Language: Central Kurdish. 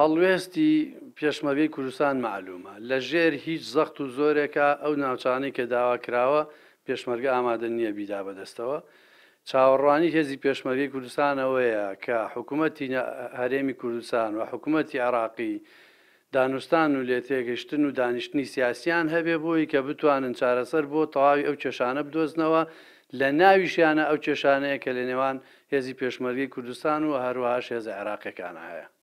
هەڵوێستی پێشمەوەی کوردستان معلومە لە ژێر هیچ زەخت و زۆرێکە ئەو ناوچانی کە داوا کراوە پێشمەرگە ئامادە نییە بیدا بەدەستەوە چاوەڕوانی هێزی پێشمەرگی کوردستان ئەوەیە کە حکوومەتی هەرێمی کوردستان و حکوومەتی عراقی دانوستان و لێتێگەشتن و دانیشتنی سیاسیان هەبێ بۆی کە بتوانن چارەسەر بۆ تەواوی ئەو کێشانە بدۆزنەوە لە ناویشیانە ئەو کێشانەیە کە لە نێوان هێزی پێشمەرگی کوردستان و هەروەها شێز عێراقەکان هەیە